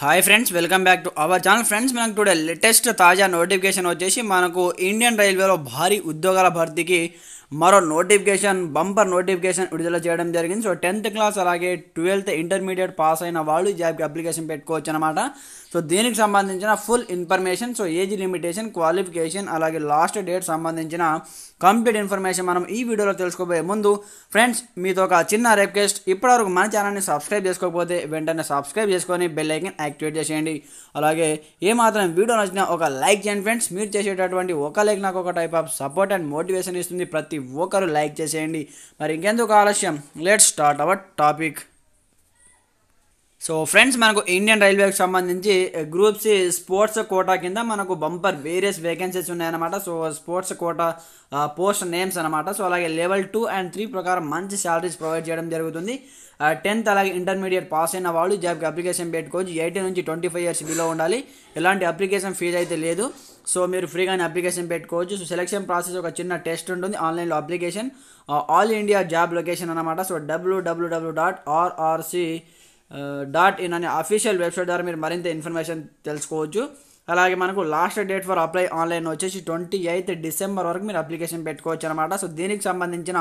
hi friends welcome back to our channel friends మనకు today latest తాజా notification వచ్చేసి మనకు ఇండియన్ రైల్వేలో భారీ ఉద్యోగాల భర్తీకి మరో నోటిఫికేషన్ బంపర్ నోటిఫికేషన్ విడుదల చేయడం జరిగింది సో టెన్త్ క్లాస్ అలాగే ట్వెల్త్ ఇంటర్మీడియట్ పాస్ అయిన వాళ్ళు జాబ్కి అప్లికేషన్ పెట్టుకోవచ్చు అనమాట సో దీనికి సంబంధించిన full information so age limitation qualification అలాగే లాస్ట్ డేట్ సంబంధించిన కంప్లీట్ ఇన్ఫర్మేషన్ మనం ఈ వీడియోలో తెలుసుకోబోయే ముందు ఫ్రెండ్స్ మీతో ఒక చిన్న రిక్వెస్ట్ ఇప్పటివరకు మన ఛానల్ని సబ్స్క్రైబ్ చేసుకోకపోతే వెంటనే సబ్స్క్రైబ్ చేసుకొని బెల్ ఐకన్ యాక్టివేట్ చేసేయండి అలాగే ఏమాత్రం వీడియో నచ్చినా ఒక లైక్ చేయండి ఫ్రెండ్స్ మీరు చేసేటటువంటి ఒక లైక్ నాకు ఒక type of support and motivation ఇస్తుంది ప్రతి ఒక్కరు లైక్ చేసేయండి మరి ఇంకెందుకు ఆలస్యం let start our topic so friends మనకు ఇండియన్ రైల్వేకి సంబంధించి గ్రూప్ సి స్పోర్ట్స్ కోటా కింద మనకు బంపర్ వేరియస్ వేకెన్సీస్ ఉన్నాయన్నమాట so sports quota post names అనమాట సో అలాగే లెవెల్ టూ అండ్ త్రీ ప్రకారం మంచి శాలరీస్ ప్రొవైడ్ చేయడం జరుగుతుంది టెన్త్ అలాగే ఇంటర్మీడియట్ పాస్ అయిన వాళ్ళు జాబ్కి అప్లికేషన్ పెట్టుకోవచ్చు ఎయిటీన్ నుంచి ట్వంటీ ఫైవ్ ఇయర్స్ బిలో ఉండాలి ఎలాంటి అప్లికేషన్ ఫీజ్ అయితే లేదు సో మీరు ఫ్రీగానే అప్లికేషన్ పెట్టుకోవచ్చు సో సెలక్షన్ ప్రాసెస్ ఒక చిన్న టెస్ట్ ఉంటుంది ఆన్లైన్లో application all India job location అనమాట సో డబ్ల్యూడబ్ల్యూడబ్ల్యూ డాట్ ఆర్ఆర్సీ డాట్ ఇన్ అనే అఫీషియల్ వెబ్సైట్ ద్వారా మీరు మరింత ఇన్ఫర్మేషన్ తెలుసుకోవచ్చు అలాగే మనకు last date for apply online వచ్చేసి ట్వంటీ ఎయిత్ డిసెంబర్ వరకు మీరు అప్లికేషన్ పెట్టుకోవచ్చు అనమాట సో దీనికి సంబంధించిన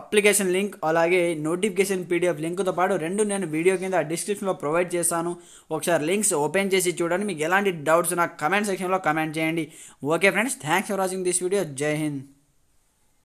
అప్లికేషన్ లింక్ అలాగే నోటిఫికేషన్ పీడిఎఫ్ లింక్తో పాటు రెండు నేను వీడియో కింద డిస్క్రిప్షన్లో ప్రొవైడ్ చేశాను ఒకసారి లింక్స్ ఓపెన్ చేసి చూడండి మీకు ఎలాంటి డౌట్స్ నాకు కమెంట్ సెక్షన్లో కమెంట్ చేయండి okay friends thanks for watching this video Jai Hind